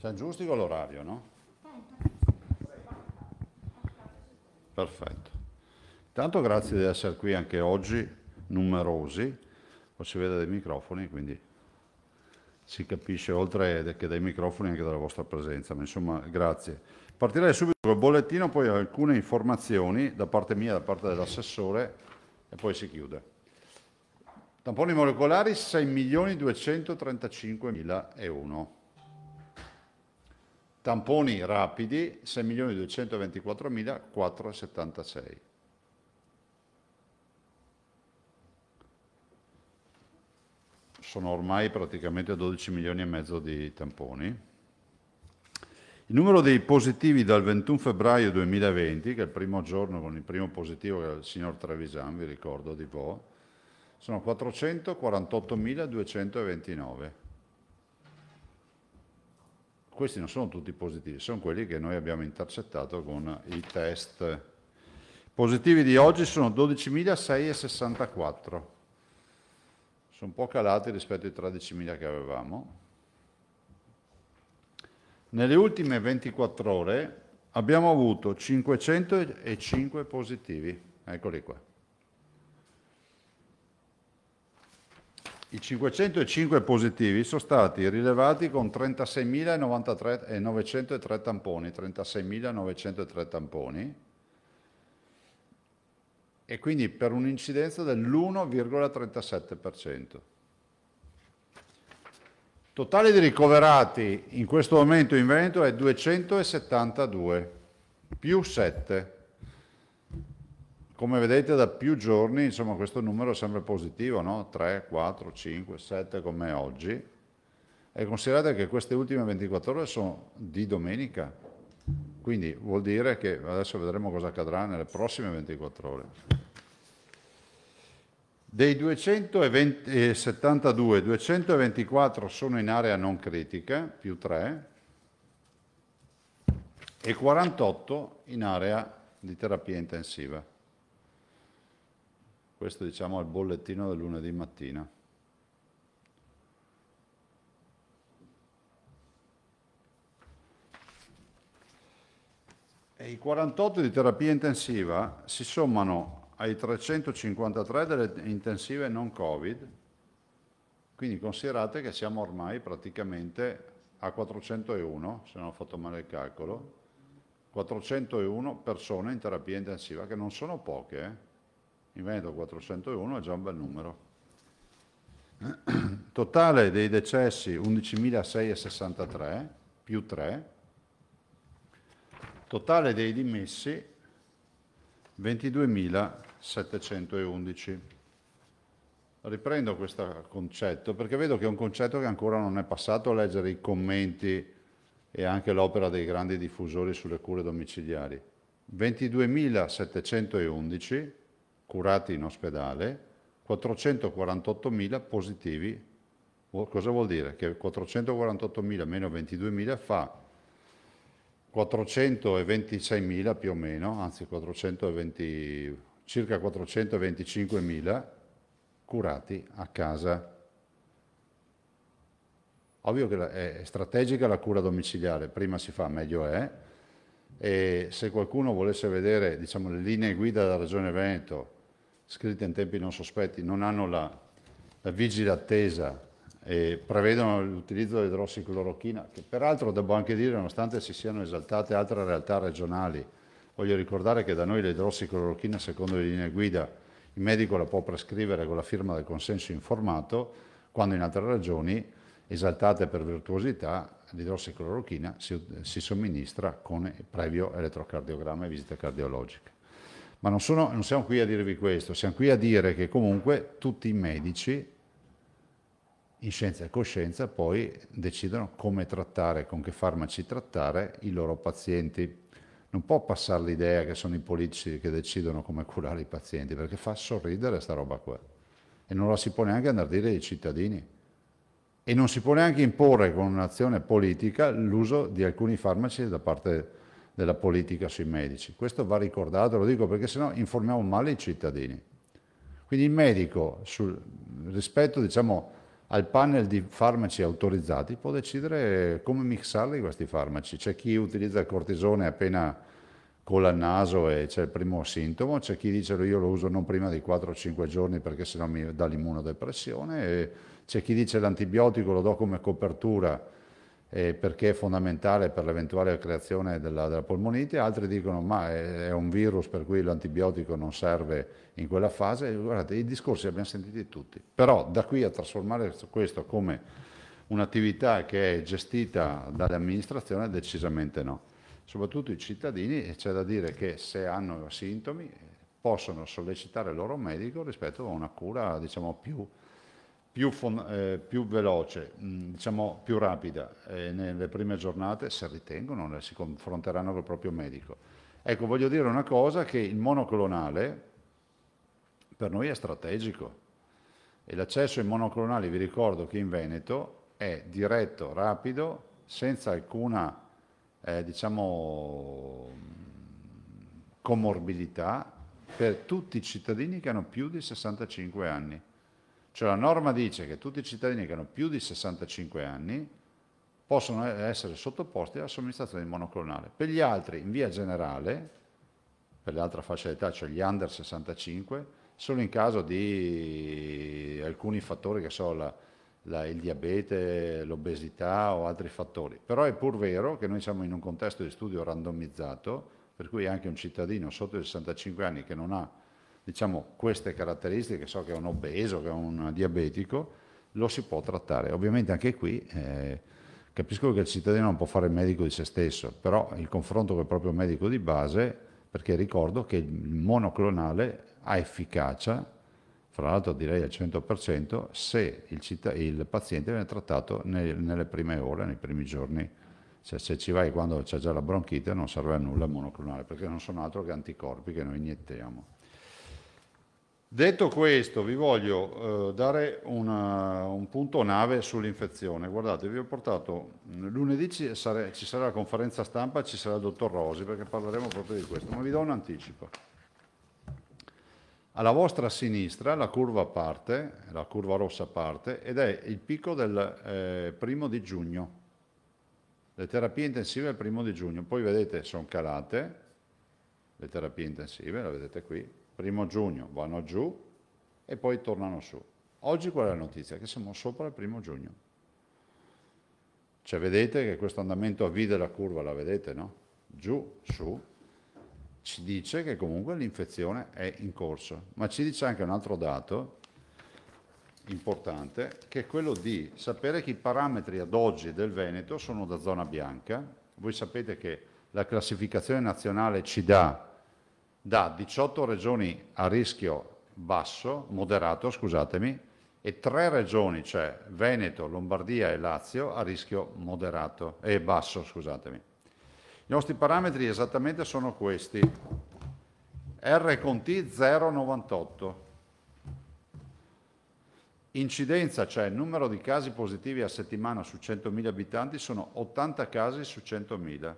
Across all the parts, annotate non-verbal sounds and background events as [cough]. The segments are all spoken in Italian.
giusti Giustico l'orario, no? Perfetto. Intanto grazie di essere qui anche oggi, numerosi, o si vede dai microfoni, quindi si capisce oltre che dai microfoni anche dalla vostra presenza, ma insomma grazie. Partirei subito col bollettino, poi alcune informazioni da parte mia, da parte dell'assessore e poi si chiude. Tamponi molecolari 6.235.001. Tamponi rapidi 6.224.476. Sono ormai praticamente 12 milioni e mezzo di tamponi. Il numero dei positivi dal 21 febbraio 2020, che è il primo giorno con il primo positivo che era il signor Trevisan, vi ricordo di Vo, sono 448.229 questi non sono tutti positivi, sono quelli che noi abbiamo intercettato con i test. Positivi di oggi sono 12.664, sono un po' calati rispetto ai 13.000 che avevamo. Nelle ultime 24 ore abbiamo avuto 505 positivi, eccoli qua. I 505 positivi sono stati rilevati con 36.903 tamponi, 36.903 tamponi e quindi per un'incidenza dell'1,37%. Totale di ricoverati in questo momento in Veneto è 272 più 7 come vedete da più giorni insomma, questo numero è sempre positivo, no? 3, 4, 5, 7 come oggi. E considerate che queste ultime 24 ore sono di domenica, quindi vuol dire che adesso vedremo cosa accadrà nelle prossime 24 ore. Dei 272, 224 eh, sono in area non critica, più 3, e 48 in area di terapia intensiva. Questo diciamo è il bollettino del lunedì mattina. E I 48 di terapia intensiva si sommano ai 353 delle intensive non Covid, quindi considerate che siamo ormai praticamente a 401, se non ho fatto male il calcolo, 401 persone in terapia intensiva, che non sono poche, eh? in Veneto 401 è già un bel numero. [clears throat] Totale dei decessi 11.663 più 3, totale dei dimessi 22.711. Riprendo questo concetto perché vedo che è un concetto che ancora non è passato a leggere i commenti e anche l'opera dei grandi diffusori sulle cure domiciliari. 22.711 curati in ospedale, 448.000 positivi. Cosa vuol dire? Che 448.000 meno 22.000 fa 426.000 più o meno, anzi 420, circa 425.000 curati a casa. Ovvio che è strategica la cura domiciliare, prima si fa meglio è, e se qualcuno volesse vedere diciamo, le linee guida della Regione Veneto scritte in tempi non sospetti, non hanno la, la vigile attesa e prevedono l'utilizzo dell'idrossiclorochina, che peraltro devo anche dire, nonostante si siano esaltate altre realtà regionali, voglio ricordare che da noi l'idrossiclorochina, secondo le linee guida, il medico la può prescrivere con la firma del consenso informato, quando in altre regioni, esaltate per virtuosità, l'idrossiclorochina si, si somministra con previo elettrocardiogramma e visite cardiologiche. Ma non, sono, non siamo qui a dirvi questo, siamo qui a dire che comunque tutti i medici in scienza e coscienza poi decidono come trattare, con che farmaci trattare i loro pazienti. Non può passare l'idea che sono i politici che decidono come curare i pazienti, perché fa sorridere sta roba qua. E non la si può neanche andare a dire ai cittadini. E non si può neanche imporre con un'azione politica l'uso di alcuni farmaci da parte della politica sui medici. Questo va ricordato, lo dico perché sennò informiamo male i cittadini. Quindi il medico, sul, rispetto diciamo, al panel di farmaci autorizzati, può decidere come mixarli questi farmaci. C'è chi utilizza il cortisone appena con il naso e c'è il primo sintomo, c'è chi dice io lo uso non prima di 4 5 giorni perché sennò mi dà l'immunodepressione, c'è chi dice l'antibiotico lo do come copertura eh, perché è fondamentale per l'eventuale creazione della, della polmonite, altri dicono ma è, è, un virus per cui l'antibiotico non serve in quella fase, guardate i discorsi li abbiamo sentiti tutti, però da qui a trasformare questo come un'attività che è gestita dall'amministrazione decisamente no, soprattutto i cittadini c'è da dire che se hanno sintomi possono sollecitare il loro medico rispetto a una cura diciamo più più, eh, più veloce, mh, mm, diciamo più rapida eh, nelle prime giornate, se ritengono, si confronteranno col proprio medico. Ecco, voglio dire una cosa che il monoclonale per noi è strategico e l'accesso ai monoclonali, vi ricordo che in Veneto è diretto, rapido, senza alcuna eh, diciamo, mm, comorbidità per tutti i cittadini che hanno più di 65 anni. Cioè la norma dice che tutti i cittadini che hanno più di 65 anni possono essere sottoposti alla somministrazione monoclonale. Per gli altri, in via generale, per l'altra fascia d'età, cioè gli under 65, solo in caso di alcuni fattori che sono la, la, il diabete, l'obesità o altri fattori. Però è pur vero che noi siamo in un contesto di studio randomizzato, per cui anche un cittadino sotto i 65 anni che non ha diciamo, queste caratteristiche, so che è un obeso, che è un diabetico, lo si può trattare. Ovviamente anche qui eh, capisco che il cittadino non può fare il medico di se stesso, però il confronto con il proprio medico di base, perché ricordo che il monoclonale ha efficacia, fra l'altro direi al 100%, se il, citt- il paziente viene trattato nel, nelle prime ore, nei primi giorni. Cioè, se ci vai quando c'è già la bronchite non serve a nulla il monoclonale, perché non sono altro che anticorpi che noi iniettiamo. Detto questo, vi voglio eh, dare una, un punto nave sull'infezione. Guardate, vi ho portato mm, lunedì ci, sare, ci, sarà la conferenza stampa, ci sarà il dottor Rosi, perché parleremo proprio di questo, ma vi do un anticipo. Alla vostra sinistra la curva parte, la curva rossa parte, ed è il picco del eh, primo di giugno. Le terapie intensive il primo di giugno, poi vedete sono calate, le terapie intensive, la vedete qui, primo giugno vanno giù e poi tornano su. Oggi qual è la notizia? Che siamo sopra il primo giugno. Cioè vedete che questo andamento a V della curva, la vedete no? Giù, su, ci dice che comunque l'infezione è in corso, ma ci dice anche un altro dato importante, che è quello di sapere che i parametri ad oggi del Veneto sono da zona bianca. Voi sapete che la classificazione nazionale ci dà da 18 regioni a rischio basso, moderato, scusatemi, e tre regioni, cioè Veneto, Lombardia e Lazio, a rischio moderato e basso, scusatemi. I nostri parametri esattamente sono questi. R con T 0,98. Incidenza, cioè numero di casi positivi a settimana su 100.000 abitanti, sono 80 casi su 100.000.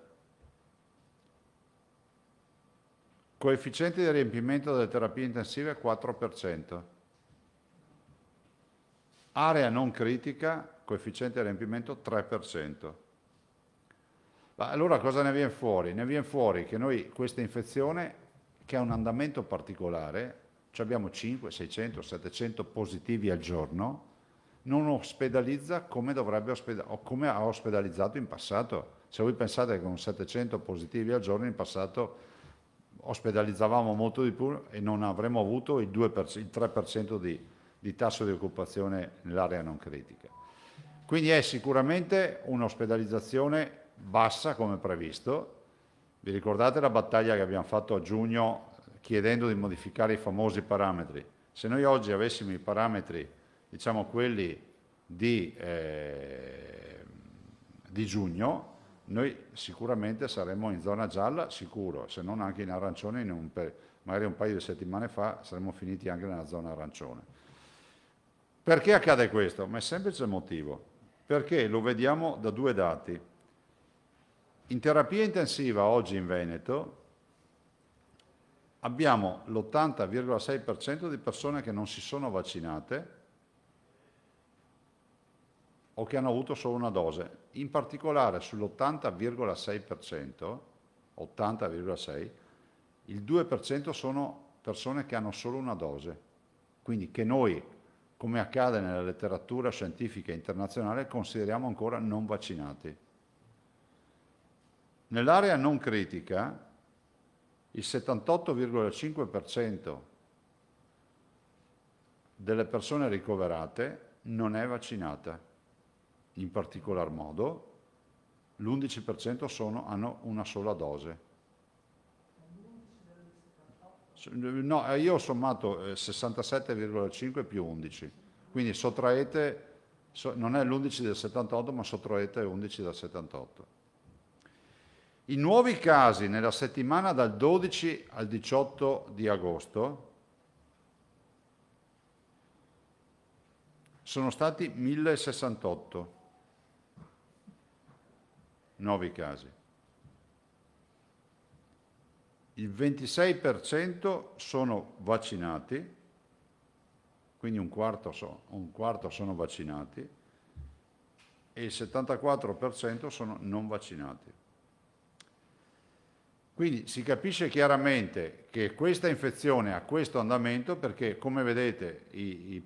Coefficiente di riempimento delle terapie intensive 4%. Area non critica, coefficiente di riempimento 3%. Ma allora cosa ne viene fuori? Ne viene fuori che noi questa infezione, che ha un andamento particolare, abbiamo 500, 600, 700 positivi al giorno, non ospedalizza come, dovrebbe ospeda come ha ospedalizzato in passato. Se voi pensate che con 700 positivi al giorno in passato ospedalizzavamo molto di più e non avremmo avuto il, 2%, il 3% di, di tasso di occupazione nell'area non critica. Quindi è sicuramente un'ospedalizzazione bassa come previsto. Vi ricordate la battaglia che abbiamo fatto a giugno eh, chiedendo di modificare i famosi parametri? Se noi oggi avessimo i parametri, diciamo quelli di, eh, di giugno, noi sicuramente saremmo in zona gialla, sicuro, se non anche in arancione, in un magari un paio di settimane fa saremmo finiti anche nella zona arancione. Perché accade questo? Ma è semplice il motivo, perché lo vediamo da due dati. In terapia intensiva oggi in Veneto abbiamo l'80,6% di persone che non si sono vaccinate o che hanno avuto solo una dose, in particolare sull'80,6%, 80,6, il 2% sono persone che hanno solo una dose. Quindi che noi, come accade nella letteratura scientifica internazionale, consideriamo ancora non vaccinati. Nell'area non critica, il 78,5% delle persone ricoverate non è vaccinata in particolar modo, l'11% sono, hanno una sola dose. No, io ho sommato 67,5 eh, più 11, quindi sottraete, non è l'11 del 78, ma sottraete 11 dal 78. I nuovi casi nella settimana dal 12 al 18 di agosto sono stati 1068. 9 casi. Il 26% sono vaccinati, quindi un quarto, so, un quarto sono vaccinati e il 74% sono non vaccinati. Quindi si capisce chiaramente che questa infezione ha questo andamento perché, come vedete, i,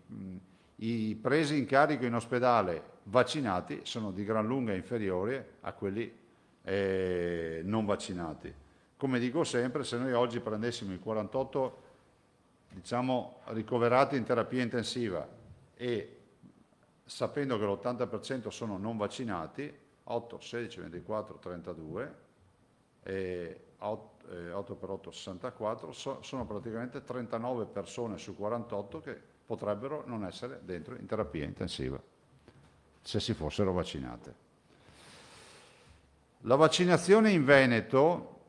i, i presi in carico in ospedale vaccinati sono di gran lunga inferiori a quelli eh, non vaccinati. Come dico sempre, se noi oggi prendessimo i 48 diciamo, ricoverati in terapia intensiva e sapendo che l'80% sono non vaccinati, 8, 16, 24, 32, 8, eh, 8 per 8, 64, so, sono praticamente 39 persone su 48 che potrebbero non essere dentro in terapia intensiva se si fossero vaccinate. La vaccinazione in Veneto,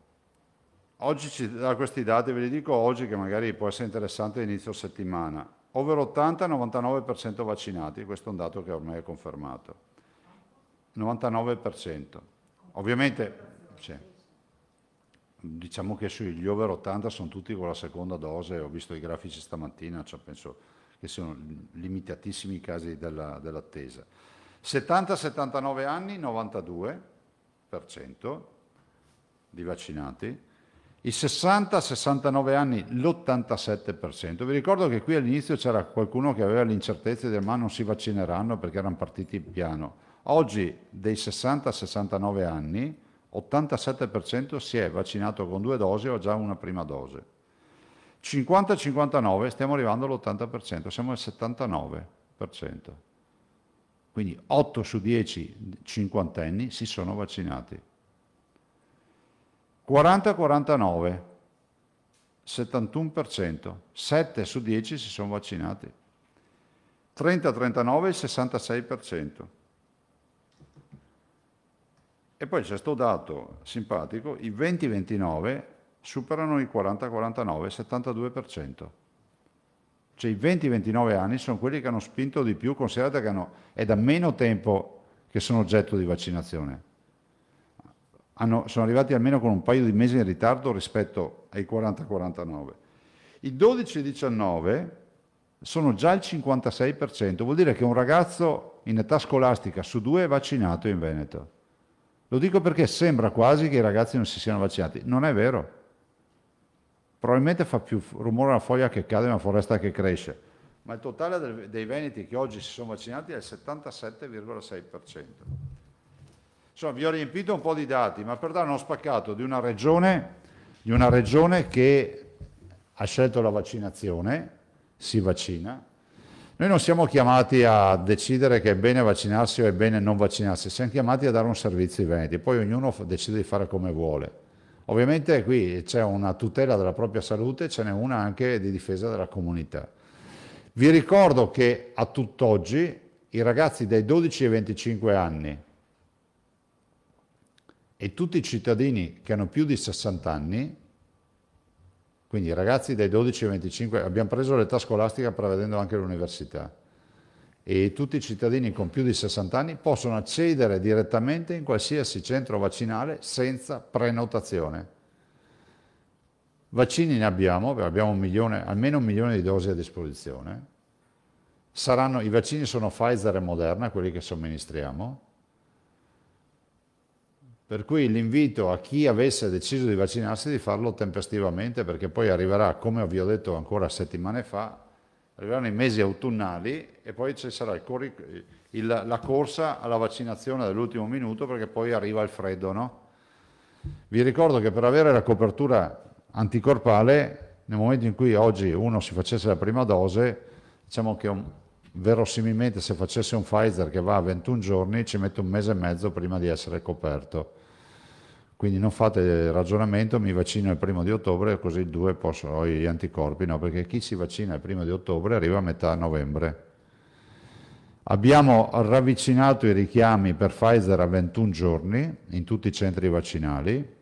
oggi ci da questi dati, ve li dico oggi che magari può essere interessante inizio settimana, over 80-99% vaccinati, questo è un dato che ormai è confermato. 99%. Ovviamente, sì. diciamo che sugli over 80 sono tutti con la seconda dose, ho visto i grafici stamattina, cioè penso che siano limitatissimi i casi della, dell'attesa. 70-79 anni 92% di vaccinati, i 60-69 anni l'87%. Vi ricordo che qui all'inizio c'era qualcuno che aveva l'incertezza di ma non si vaccineranno perché erano partiti piano. Oggi dei 60-69 anni 87% si è vaccinato con due dosi o ha già una prima dose. 50-59 stiamo arrivando all'80%, siamo al 79%. Quindi 8 su 10 cinquantenni si sono vaccinati. 40-49, 71%, 7 su 10 si sono vaccinati. 30-39, 66%. E poi c'è questo dato simpatico, i 20-29 superano i 40-49, 72% cioè i 20-29 anni sono quelli che hanno spinto di più, considerate che hanno, è da meno tempo che sono oggetto di vaccinazione. Hanno, sono arrivati almeno con un paio di mesi in ritardo rispetto ai 40-49. I 12-19 sono già il 56%, vuol dire che un ragazzo in età scolastica su due è vaccinato in Veneto. Lo dico perché sembra quasi che i ragazzi non si siano vaccinati. Non è vero probabilmente fa più rumore una foglia che cade una foresta che cresce, ma il totale dei veneti che oggi si sono vaccinati è il 77,6%. Insomma, vi ho riempito un po' di dati, ma per dare uno spaccato di una regione, di una regione che ha scelto la vaccinazione, si vaccina, noi non siamo chiamati a decidere che è bene vaccinarsi o è bene non vaccinarsi, siamo chiamati a dare un servizio ai veneti, poi ognuno decide di fare come vuole. Ovviamente qui c'è una tutela della propria salute, ce n'è una anche di difesa della comunità. Vi ricordo che a tutt'oggi i ragazzi dai 12 ai 25 anni e tutti i cittadini che hanno più di 60 anni, quindi i ragazzi dai 12 ai 25, abbiamo preso l'età scolastica prevedendo anche l'università, e tutti i cittadini con più di 60 anni possono accedere direttamente in qualsiasi centro vaccinale senza prenotazione. Vaccini ne abbiamo, abbiamo un milione, almeno un milione di dosi a disposizione. Saranno, I vaccini sono Pfizer e Moderna, quelli che somministriamo. Per cui l'invito a chi avesse deciso di vaccinarsi di farlo tempestivamente, perché poi arriverà, come vi ho detto ancora settimane fa, arriveranno i mesi autunnali e poi ci sarà il, il, la corsa alla vaccinazione dell'ultimo minuto perché poi arriva il freddo. No? Vi ricordo che per avere la copertura anticorpale, nel momento in cui oggi uno si facesse la prima dose, diciamo che un, verosimilmente se facesse un Pfizer che va a 21 giorni ci mette un mese e mezzo prima di essere coperto. Quindi non fate ragionamento, mi vaccino il primo di ottobre così due posso, ho gli anticorpi, no, perché chi si vaccina il primo di ottobre arriva a metà novembre. Abbiamo ravvicinato i richiami per Pfizer a 21 giorni in tutti i centri vaccinali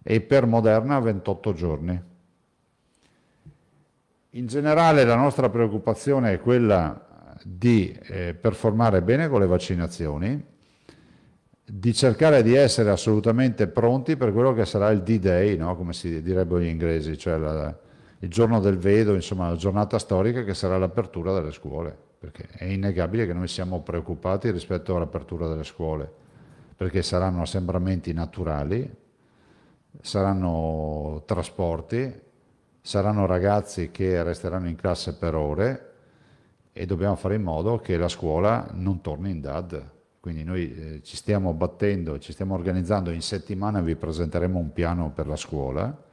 e per Moderna a 28 giorni. In generale la nostra preoccupazione è quella di eh, performare bene con le vaccinazioni, di cercare di essere assolutamente pronti per quello che sarà il D-Day, no? come si direbbero gli inglesi, cioè la, il giorno del vedo, insomma la giornata storica che sarà l'apertura delle scuole perché è innegabile che noi siamo preoccupati rispetto all'apertura delle scuole, perché saranno assembramenti naturali, saranno trasporti, saranno ragazzi che resteranno in classe per ore e dobbiamo fare in modo che la scuola non torni in DAD. Quindi noi eh, ci stiamo battendo, ci stiamo organizzando, in settimana vi presenteremo un piano per la scuola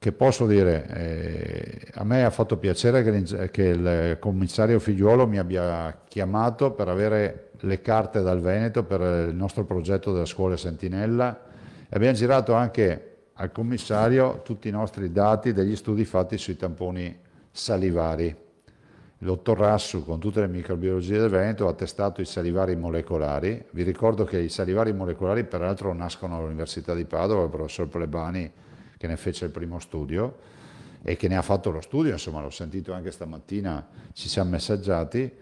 che posso dire, eh, a me ha fatto piacere che, che, il commissario Figliuolo mi abbia chiamato per avere le carte dal Veneto per il nostro progetto della scuola Sentinella e abbiamo girato anche al commissario tutti i nostri dati degli studi fatti sui tamponi salivari. Il dottor Rassu con tutte le microbiologie del Veneto ha testato i salivari molecolari. Vi ricordo che i salivari molecolari peraltro nascono all'Università di Padova, il professor Plebani che ne fece il primo studio e che ne ha fatto lo studio, insomma l'ho sentito anche stamattina, ci siamo messaggiati,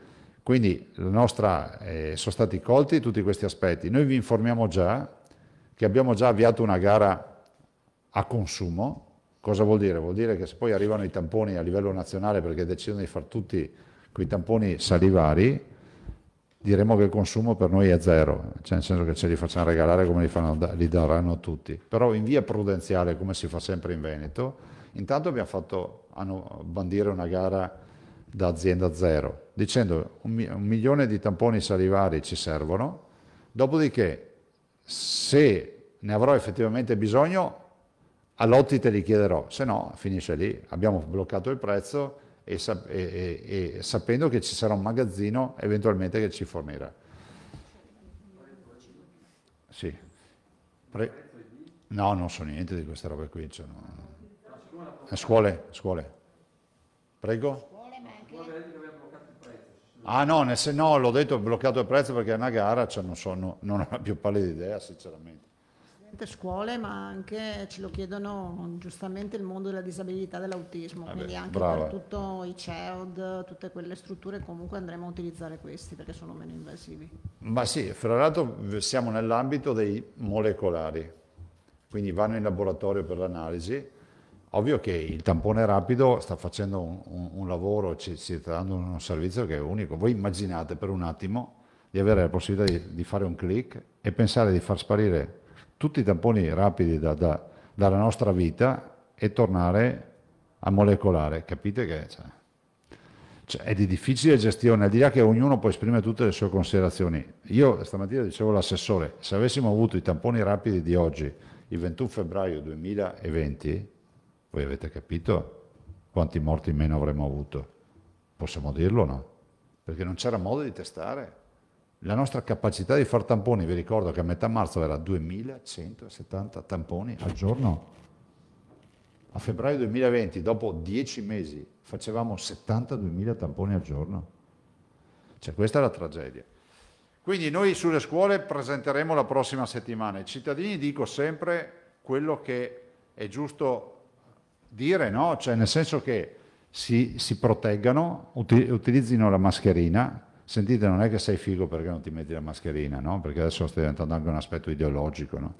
quindi nostra, eh, sono stati colti tutti questi aspetti. Noi vi informiamo già che abbiamo già avviato una gara a consumo, cosa vuol dire? Vuol dire che se poi arrivano i tamponi a livello nazionale perché decidono di far tutti quei tamponi salivari, diremo che il consumo per noi è zero, cioè nel senso che ce li facciamo regalare come li, fanno, li daranno tutti, però in via prudenziale come si fa sempre in Veneto, intanto abbiamo fatto hanno bandire una gara da azienda zero, dicendo un, un milione di tamponi salivari ci servono, dopodiché se ne avrò effettivamente bisogno, a Lotti te li chiederò, se no finisce lì, abbiamo bloccato il prezzo e, e, e sapendo che ci sarà un magazzino eventualmente che ci fornirà. Sì. Pre- no, non so niente di questa roba qui. Cioè, no. Eh, scuole, scuole. Prego? Ah no, nel, no, l'ho detto, ho bloccato il prezzo perché è una gara, cioè non, so, no, non ho più pallida idea, sinceramente scuole, ma anche ce lo chiedono giustamente il mondo della disabilità e dell'autismo, Vabbè, quindi anche brava. per tutto i CEOD, tutte quelle strutture comunque andremo a utilizzare questi perché sono meno invasivi. Ma sì, fra l'altro siamo nell'ambito dei molecolari, quindi vanno in laboratorio per l'analisi. Ovvio che il tampone rapido sta facendo un, un, lavoro, ci, ci sta dando un servizio che è unico. Voi immaginate per un attimo di avere la possibilità di, di, fare un click e pensare di far sparire tutti i tamponi rapidi da, da, dalla nostra vita e tornare a molecolare. Capite che cioè, cioè, è di difficile gestione, al di là che ognuno può esprimere tutte le sue considerazioni. Io stamattina dicevo all'assessore, se avessimo avuto i tamponi rapidi di oggi, il 21 febbraio 2020, voi avete capito quanti morti in meno avremmo avuto? Possiamo dirlo o no? Perché non c'era modo di testare. La nostra capacità di fare tamponi, vi ricordo che a metà marzo era 2170 tamponi al giorno. A febbraio 2020, dopo 10 mesi, facevamo 72.000 tamponi al giorno. Cioè questa è la tragedia. Quindi noi sulle scuole presenteremo la prossima settimana. I cittadini dico sempre quello che è giusto dire, no? Cioè nel senso che si, si proteggano, utilizzino la mascherina, sentite non è che sei figo perché non ti metti la mascherina, no? perché adesso sta diventando anche un aspetto ideologico. No?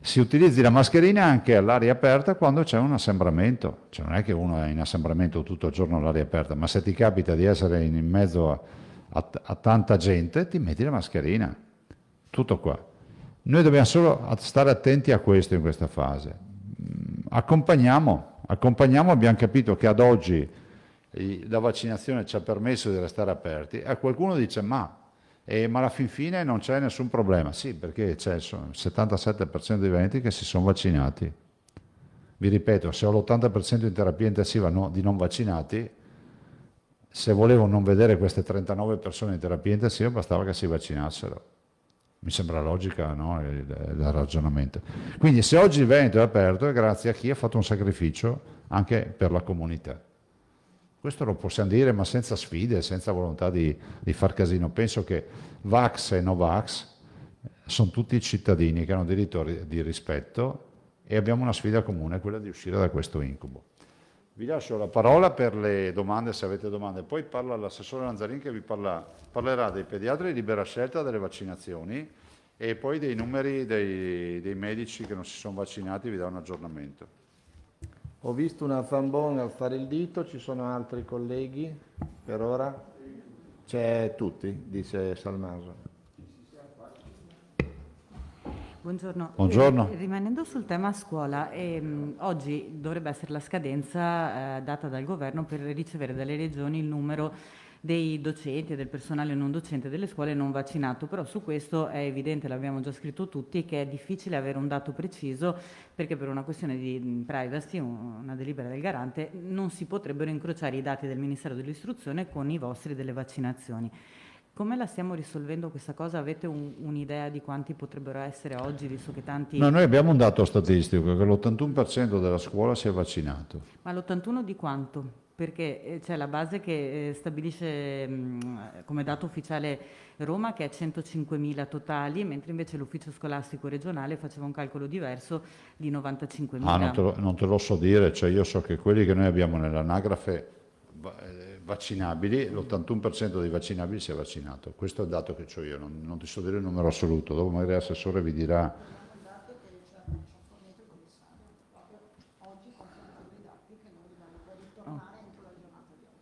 Si utilizzi la mascherina anche all'aria aperta quando c'è un assembramento, cioè non è che uno è in assembramento tutto il giorno all'aria aperta, ma se ti capita di essere in mezzo a, a, a tanta gente ti metti la mascherina, tutto qua. Noi dobbiamo solo stare attenti a questo in questa fase. Mm, accompagniamo, accompagniamo, abbiamo capito che ad oggi la vaccinazione ci ha permesso di restare aperti, a qualcuno dice ma, eh, ma alla fin fine non c'è nessun problema. Sì, perché c'è il 77% dei veneti che si sono vaccinati. Vi ripeto, se ho l'80% in terapia intensiva no, di non vaccinati, se volevo non vedere queste 39 persone in terapia intensiva bastava che si vaccinassero. Mi sembra logica no? il, il ragionamento. Quindi se oggi il Veneto è aperto è grazie a chi ha fatto un sacrificio anche per la comunità. Questo lo possiamo dire, ma senza sfide, senza volontà di, di far casino. Penso che Vax e Novax eh, sono tutti cittadini che hanno diritto di rispetto e abbiamo una sfida comune, quella di uscire da questo incubo. Vi lascio la parola per le domande, se avete domande. Poi parla l'assessore Lanzarin che vi parla, parlerà dei pediatri di libera scelta, delle vaccinazioni e poi dei numeri dei, dei medici che non si sono vaccinati, vi dà un aggiornamento. Ho visto una Zambon fare il dito, ci sono altri colleghi per ora? C'è tutti, dice Salmaso. Buongiorno. Buongiorno. Eh, rimanendo sul tema scuola, ehm, oggi dovrebbe essere la scadenza eh, data dal governo per ricevere dalle regioni il numero dei docenti e del personale non docente delle scuole non vaccinato, però su questo è evidente, l'abbiamo già scritto tutti, che è difficile avere un dato preciso perché per una questione di mm, privacy, una delibera del garante, non si potrebbero incrociare i dati del Ministero dell'Istruzione con i vostri delle vaccinazioni. Come la stiamo risolvendo questa cosa? Avete un, un'idea di quanti potrebbero essere oggi, visto che tanti... No, noi abbiamo un dato statistico, che l'81% della scuola si è vaccinato. Ma l'81% di quanto? perché eh, c'è la base che eh, stabilisce mm, come dato ufficiale Roma che è 105.000 totali, mentre invece l'ufficio scolastico regionale faceva un calcolo diverso di 95.000. Ah, non te, lo, non te lo so dire, cioè io so che quelli che noi abbiamo nell'anagrafe eh, vaccinabili, l'81% dei vaccinabili si è vaccinato. Questo è il dato che ho io, non, non ti so dire il numero assoluto, dopo magari l'assessore vi dirà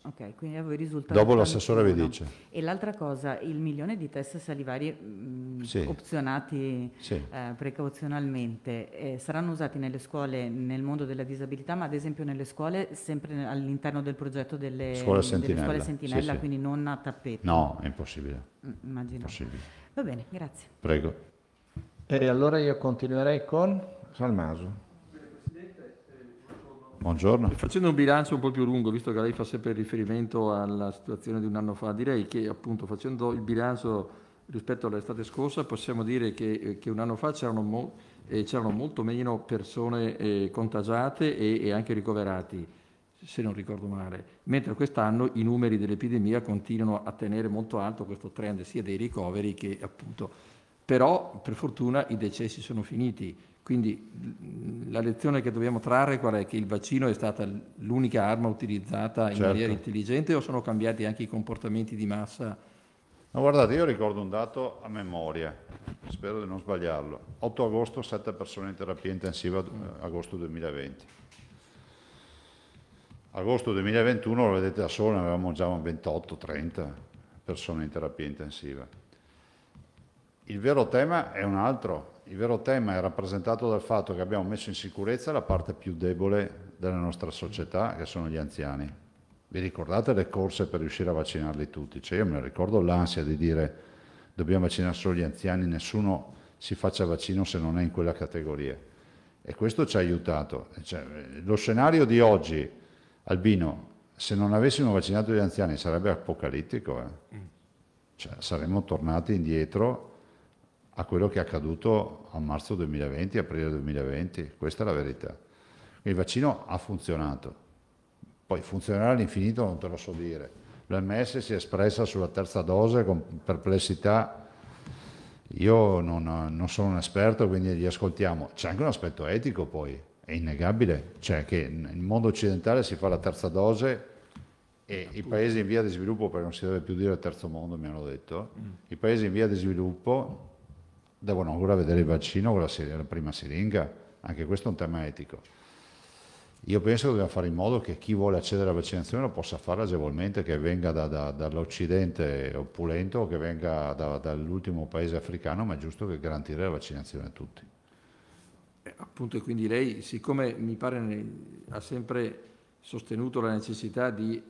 Ok, quindi a voi risulta... Dopo l'assessore vi dice. E l'altra cosa, il milione di test salivari mh, mm, sì. opzionati sì. Eh, precauzionalmente eh, saranno usati nelle scuole nel mondo della disabilità, ma ad esempio nelle scuole sempre all'interno del progetto delle scuole sentinella, delle scuole sentinella sì, quindi non a tappeto. No, è impossibile. Mm, immagino. Impossibile. Va bene, grazie. Prego. E allora io continuerei con Salmaso. Buongiorno. Facendo un bilancio un po' più lungo, visto che lei fa sempre riferimento alla situazione di un anno fa, direi che appunto facendo il bilancio rispetto all'estate scorsa possiamo dire che, eh, che un anno fa c'erano, mo, eh, c'erano, molto meno persone eh, contagiate e, e, anche ricoverati, se non ricordo male, mentre quest'anno i numeri dell'epidemia continuano a tenere molto alto questo trend sia dei ricoveri che appunto... Però per fortuna i decessi sono finiti, quindi la lezione che dobbiamo trarre qual è? Che il vaccino è stata l'unica arma utilizzata in certo. maniera intelligente o sono cambiati anche i comportamenti di massa? No, guardate, io ricordo un dato a memoria, spero di non sbagliarlo. 8 agosto, 7 persone in terapia intensiva, eh, agosto 2020. Agosto 2021, lo vedete da solo, avevamo già 28-30 persone in terapia intensiva. Il vero tema è un altro, il vero tema è rappresentato dal fatto che abbiamo messo in sicurezza la parte più debole della nostra società, che sono gli anziani. Vi ricordate le corse per riuscire a vaccinarli tutti? Cioè io mi ricordo l'ansia di dire dobbiamo vaccinare solo gli anziani, nessuno si faccia vaccino se non è in quella categoria. E questo ci ha aiutato. Cioè, lo scenario di oggi, Albino, se non avessimo vaccinato gli anziani sarebbe apocalittico. Eh? Mm. Cioè, saremmo tornati indietro a quello che è accaduto a marzo 2020, aprile 2020, questa è la verità. Il vaccino ha funzionato, poi funzionerà all'infinito non te lo so dire. L'OMS si è espressa sulla terza dose con perplessità. Io non, non sono un esperto, quindi li ascoltiamo. C'è anche un aspetto etico poi, è innegabile, cioè che nel mondo occidentale si fa la terza dose e i paesi in via di sviluppo, perché non si deve più dire terzo mondo, mi hanno detto, mm. i paesi in via di sviluppo devono ancora vedere il vaccino con la, la prima siringa, anche questo è un tema etico. Io penso che dobbiamo fare in modo che chi vuole accedere alla vaccinazione lo possa fare agevolmente, che venga da, da, dall'Occidente opulento che venga da, dall'ultimo paese africano, ma è giusto che garantire la vaccinazione a tutti. Eh, appunto, e quindi lei, siccome mi pare ne, ha sempre sostenuto la necessità di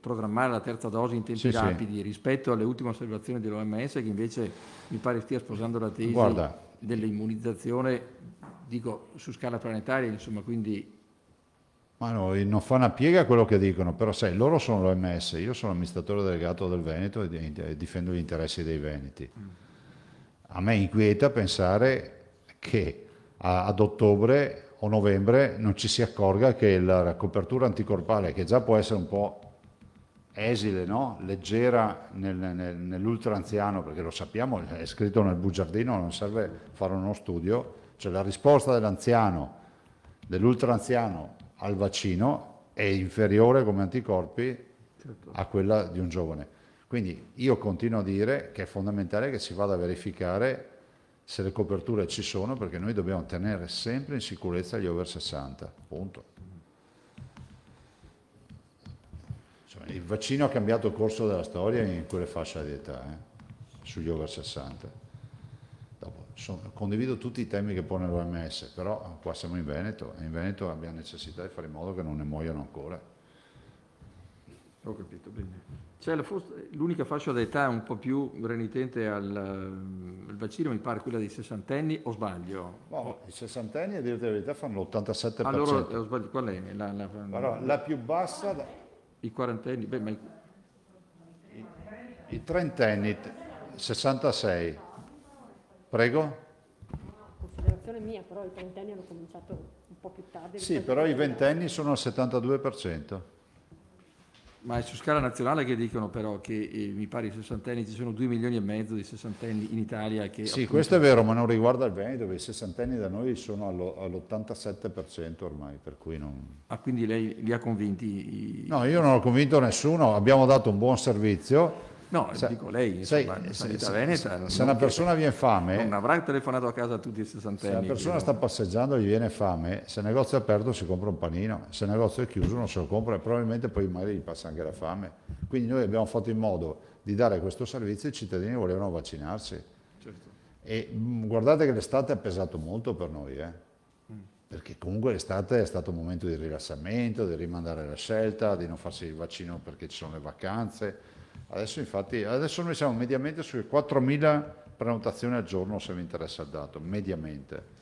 programmare la terza dose in tempi sì, rapidi sì. rispetto alle ultime osservazioni dell'OMS che invece mi pare stia sposando la tesi Guarda. dell'immunizzazione, dico, su scala planetaria, insomma, quindi... Ma no, non fa una piega quello che dicono, però sai, loro sono l'OMS, io sono amministratore delegato del Veneto e difendo gli interessi dei Veneti. Mm. A me inquieta pensare che ad ottobre o novembre non ci si accorga che la copertura anticorpale, che già può essere un po' esile, no? leggera nel, nel, nell'ultranziano, perché lo sappiamo, è scritto nel bugiardino, non serve fare uno studio, cioè la risposta dell'anziano, dell'ultranziano al vaccino è inferiore come anticorpi certo. a quella di un giovane. Quindi io continuo a dire che è fondamentale che si vada a verificare se le coperture ci sono, perché noi dobbiamo tenere sempre in sicurezza gli over 60, punto. Cioè, il vaccino ha cambiato il corso della storia in quelle fasce di età, eh, sugli over 60. Dopo, sono, condivido tutti i temi che pone l'OMS, però qua siamo in Veneto e in Veneto abbiamo necessità di fare in modo che non ne muoiano ancora. Ho capito bene. Cioè, l'unica fascia d'età un po' più renitente al, al vaccino mi pare quella dei sessantenni, o sbaglio? No, i sessantenni, a dire la verità, fanno l'87%. Allora, ah, eh, ho sbagliato, qual è? La, la, allora, la più bassa... Da... I quarantenni, beh, ma... I, I trentenni, 66. Prego? Considerazione mia, però i trentenni hanno cominciato un po' più tardi. Sì, però i ventenni sono al 72%. Ma è su scala nazionale che dicono però che eh, mi pare i sessantenni, ci sono 2 milioni e mezzo di sessantenni in Italia. Che, sì, appunto... questo è vero, ma non riguarda il Veneto, dove i sessantenni da noi sono allo, all'87% ormai, per cui non... Ah, quindi lei li ha convinti? I... No, io non ho convinto nessuno, abbiamo dato un buon servizio, No, sa, dico lei, insomma, sai, Sanità se, Veneta... Se, se una persona che, viene fame... Non avrà telefonato a casa a tutti i 60 anni. Se una persona sta passeggiando e gli viene fame, se il negozio è aperto si compra un panino, se il negozio è chiuso non se lo compra e probabilmente poi magari gli passa anche la fame. Quindi noi abbiamo fatto in modo di dare questo servizio e i cittadini volevano vaccinarsi. Certo. E mh, guardate che l'estate ha pesato molto per noi, eh? Mm. perché comunque l'estate è stato un momento di rilassamento, di rimandare la scelta, di non farsi il vaccino perché ci sono le vacanze, Adesso infatti, adesso noi siamo mediamente sulle 4.000 prenotazioni al giorno se vi interessa il dato, mediamente.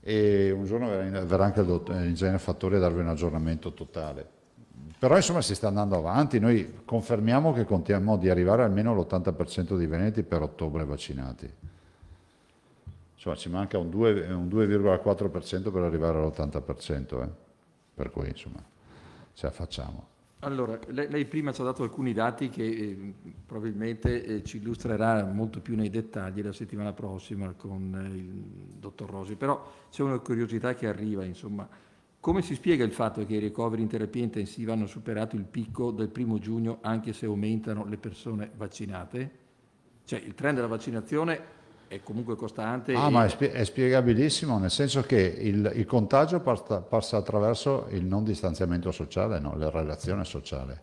E un giorno verrà, anche il eh, l'ingegnere fattore a darvi un aggiornamento totale. Però insomma si sta andando avanti, noi confermiamo che contiamo di arrivare almeno all'80% dei veneti per ottobre vaccinati. Insomma ci manca un 2,4% per arrivare all'80%, eh? per cui insomma ce la facciamo. Allora, lei, lei, prima ci ha dato alcuni dati che eh, probabilmente eh, ci illustrerà molto più nei dettagli la settimana prossima con eh, il dottor Rosi, però c'è una curiosità che arriva, insomma, come si spiega il fatto che i ricoveri in terapia intensiva hanno superato il picco del primo giugno anche se aumentano le persone vaccinate? Cioè il trend della vaccinazione è comunque costante. Ah, e... ma è, spie è, spiegabilissimo, nel senso che il, il contagio passa, passa, attraverso il non distanziamento sociale, no? la relazione sociale.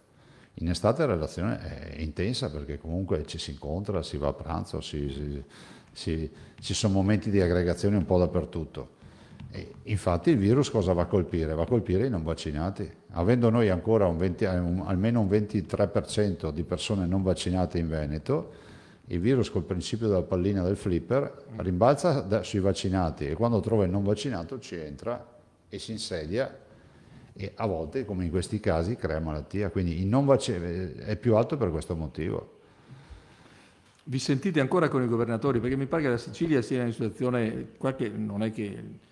In estate la relazione è intensa perché comunque ci si incontra, si va a pranzo, si, si, si, ci sono momenti di aggregazione un po' dappertutto. E infatti il virus cosa va a colpire? Va a colpire i non vaccinati. Avendo noi ancora un 20, un, almeno un 23% di persone non vaccinate in Veneto, il virus col principio della pallina del flipper rimbalza da, sui vaccinati e quando trova il non vaccinato ci entra e si insedia e a volte, come in questi casi, crea malattia. Quindi il non vaccinato è più alto per questo motivo. Vi sentite ancora con i governatori? Perché mi pare che la Sicilia sia in una situazione, qualche, non è che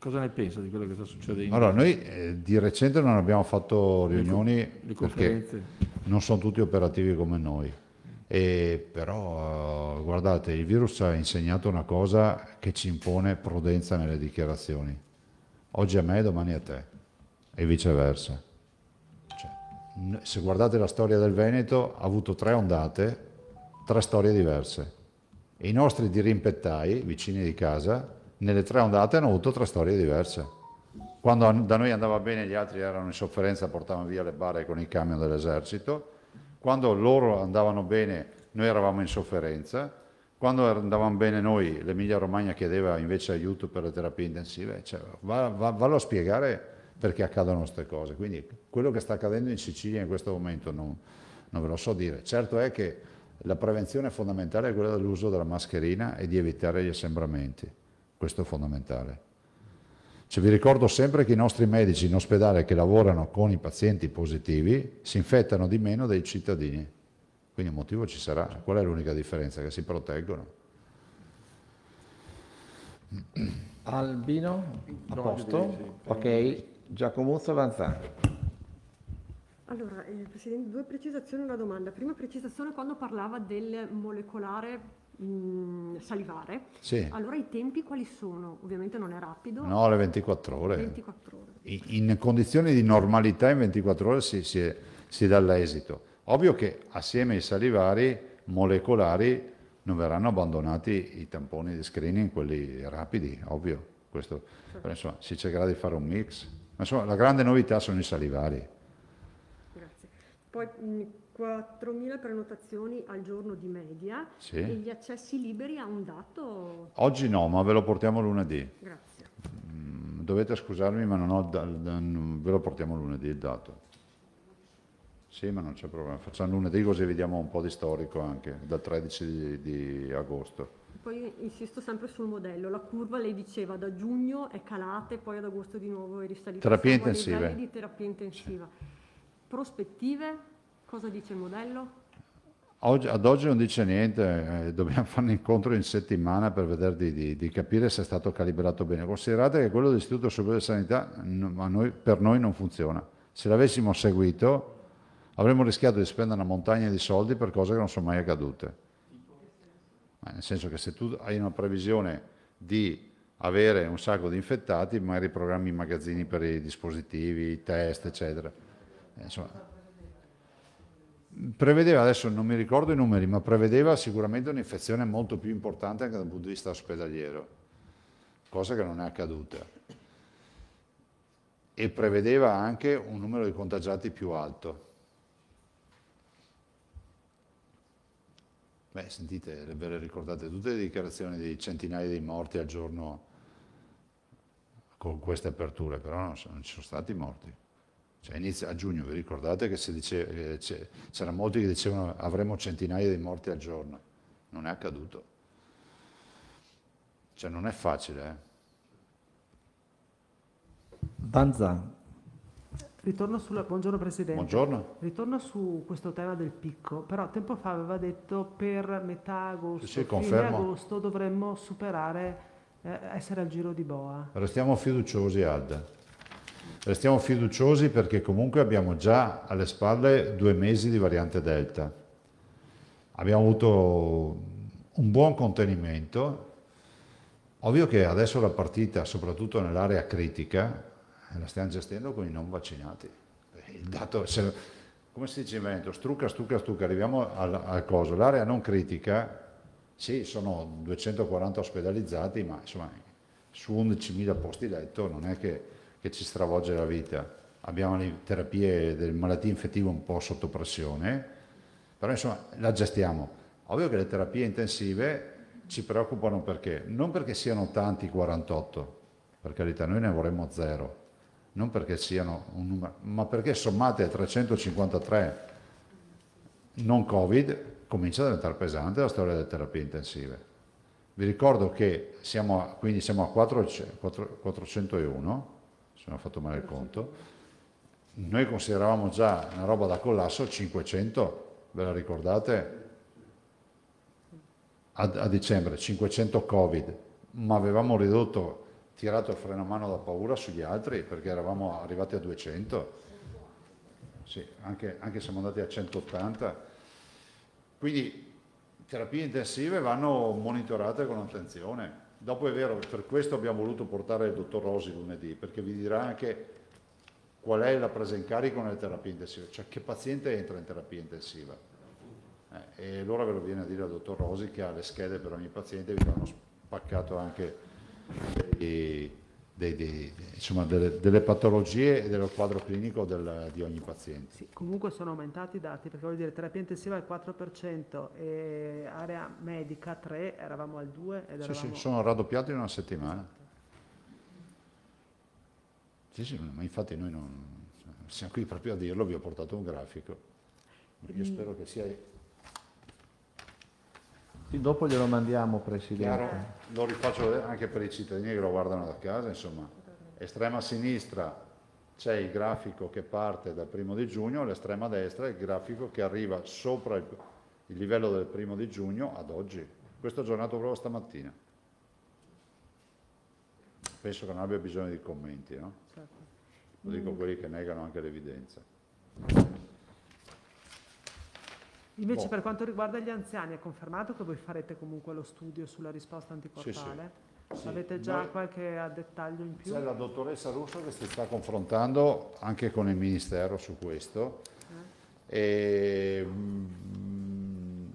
Cosa ne pensa di quello che sta succedendo? Allora, noi eh, di recente non abbiamo fatto riunioni le, le perché non sono tutti operativi come noi. E però guardate, il virus ha insegnato una cosa che ci impone prudenza nelle dichiarazioni. Oggi a me, domani a te e viceversa. Cioè, se guardate la storia del Veneto, ha avuto tre ondate, tre storie diverse. E I nostri dirimpettai, vicini di casa, nelle tre ondate hanno avuto tre storie diverse. Quando da noi andava bene, gli altri erano in sofferenza, portavano via le bare con i camion dell'esercito quando loro andavano bene noi eravamo in sofferenza, quando andavamo bene noi l'Emilia Romagna chiedeva invece aiuto per le terapie intensive, cioè, va, va, vallo a spiegare perché accadono queste cose. Quindi quello che sta accadendo in Sicilia in questo momento non, non ve lo so dire. Certo è che la prevenzione fondamentale è quella dell'uso della mascherina e di evitare gli assembramenti. Questo è fondamentale. Cioè, vi ricordo sempre che i nostri medici in ospedale che lavorano con i pazienti positivi si infettano di meno dei cittadini. Quindi un motivo ci sarà. Qual è l'unica differenza? Che si proteggono. Albino, a posto. Ok, Giacomuzzo Vanzani. Allora, eh, Presidente, due precisazioni e una domanda. Prima precisazione quando parlava del molecolare Mm, salivare, sì. allora i tempi quali sono? Ovviamente non è rapido. No, le 24 ore. 24 ore. In, condizioni di normalità in 24 ore si, si, si dà l'esito. Ovvio che assieme ai salivari molecolari non verranno abbandonati i tamponi di screening, quelli rapidi, ovvio. Questo, certo. insomma, si cercherà di fare un mix. Insomma, la grande novità sono i salivari. Grazie. Poi, mm, 4.000 prenotazioni al giorno di media sì. e gli accessi liberi a un dato... Oggi no, ma ve lo portiamo lunedì. Grazie. Mm, dovete scusarmi, ma non ho, ve lo portiamo lunedì il dato. Sì, ma non c'è problema. Facciamo lunedì così vediamo un po' di storico anche, dal 13 di, di agosto. Poi insisto sempre sul modello, la curva lei diceva da giugno è calata e poi ad agosto di nuovo è risalita. Terapia intensiva. terapia intensiva. Sì. Prospettive? Cosa dice il modello? Oggi, ad oggi non dice niente, eh, dobbiamo fare un incontro in settimana per vedere di, di, di, capire se è stato calibrato bene. Considerate che quello dell'Istituto Superiore di Sanità noi, per noi non funziona. Se l'avessimo seguito avremmo rischiato di spendere una montagna di soldi per cose che non sono mai accadute. Ma nel senso che se tu hai una previsione di avere un sacco di infettati, magari programmi i magazzini per i dispositivi, i test, eccetera. Eh, insomma, prevedeva, adesso non mi ricordo i numeri, ma prevedeva sicuramente un'infezione molto più importante anche dal punto di vista ospedaliero, cosa che non è accaduta. E prevedeva anche un numero di contagiati più alto. Beh, sentite, ve le ricordate tutte le dichiarazioni di centinaia di morti al giorno con queste aperture, però non, ci sono stati morti. Cioè inizio, a giugno, vi ricordate che eh, c'erano molti che dicevano avremo centinaia di morti al giorno. Non è accaduto. Cioè non è facile. Eh? Banzan. Ritorno sulla... Buongiorno Presidente. Buongiorno. Ritorno su questo tema del picco, però tempo fa aveva detto per metà agosto, sì, fine agosto dovremmo superare, eh, essere al giro di boa. Restiamo fiduciosi Ad restiamo fiduciosi perché comunque abbiamo già alle spalle due mesi di variante Delta. Abbiamo avuto un buon contenimento. Ovvio che adesso la partita, soprattutto nell'area critica, eh, la stiamo gestendo con i non vaccinati. Il dato, se, come si dice in Veneto, strucca, strucca, strucca, arriviamo al, al coso. L'area non critica, sì, sono 240 ospedalizzati, ma insomma su 11.000 posti letto non è che che ci stravolge la vita. Abbiamo le terapie delle malattie infettive un po' sotto pressione, però insomma la gestiamo. Ovvio che le terapie intensive ci preoccupano perché? Non perché siano tanti 48, per carità, noi ne vorremmo zero, non perché siano un numero, ma perché sommate a 353 non Covid comincia a diventare pesante la storia delle terapie intensive. Vi ricordo che siamo a, quindi siamo a 4, 4, 401 abbiamo fatto male il conto, noi consideravamo già una roba da collasso 500, ve la ricordate? A, a dicembre, 500 Covid, ma avevamo ridotto, tirato il freno a mano da paura sugli altri perché eravamo arrivati a 200. Sì, anche, anche siamo andati a 180. Quindi terapie intensive vanno monitorate con attenzione Dopo è vero, per questo abbiamo voluto portare il dottor Rosi lunedì, perché vi dirà anche qual è la presa in carico nelle terapie intensive, cioè che paziente entra in terapia intensiva. Eh, e allora ve lo viene a dire il dottor Rosi che ha le schede per ogni paziente, vi hanno spaccato anche dei, dei, dei, insomma, delle, delle, patologie e dello quadro clinico del, di ogni paziente. Sì, comunque sono aumentati i dati perché voglio dire terapia intensiva al 4% e area medica 3, eravamo al 2. Ed eravamo... sì, sono raddoppiati in una settimana. Sì, sì, ma infatti noi non siamo qui proprio a dirlo, vi ho portato un grafico. Io mm. spero che sia sì, dopo glielo mandiamo, Presidente. Chiaro, lo rifaccio anche per i cittadini che lo guardano da casa, insomma. Estrema sinistra c'è il grafico che parte dal primo di giugno, l'estrema destra è il grafico che arriva sopra il, il livello del primo di giugno ad oggi. Questo è aggiornato proprio stamattina. Penso che non abbia bisogno di commenti, no? Certo. Lo dico quelli che negano anche l'evidenza. Invece boh. per quanto riguarda gli anziani è confermato che voi farete comunque lo studio sulla risposta anticorpale? Sì, sì. Avete già Noi, qualche dettaglio in più? C'è la dottoressa Russo che si sta confrontando anche con il Ministero su questo. Eh. E, mh, mm,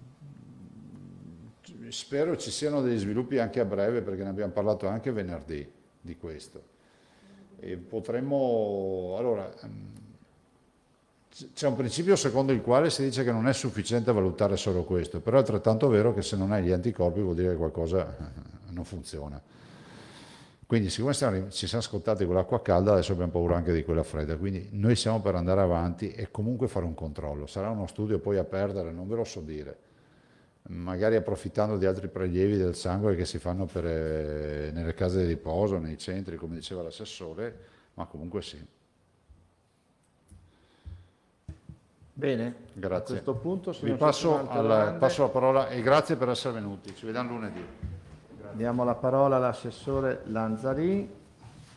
spero ci siano degli sviluppi anche a breve perché ne abbiamo parlato anche venerdì di questo. E potremmo... Allora, mh, mm, c'è un principio secondo il quale si dice che non è sufficiente valutare solo questo, però è altrettanto vero che se non hai gli anticorpi vuol dire che qualcosa [laughs] non funziona. Quindi siccome stiamo, ci siamo ascoltati con l'acqua calda, adesso abbiamo paura anche di quella fredda, quindi noi siamo per andare avanti e comunque fare un controllo. Sarà uno studio poi a perdere, non ve lo so dire, magari approfittando di altri prelievi del sangue che si fanno per, eh, nelle case di riposo, nei centri, come diceva l'assessore, ma comunque sì. Bene, grazie. A questo punto, se Vi passo, al, passo, la parola e grazie per essere venuti. Ci vediamo lunedì. Grazie. Diamo la parola all'assessore Lanzari.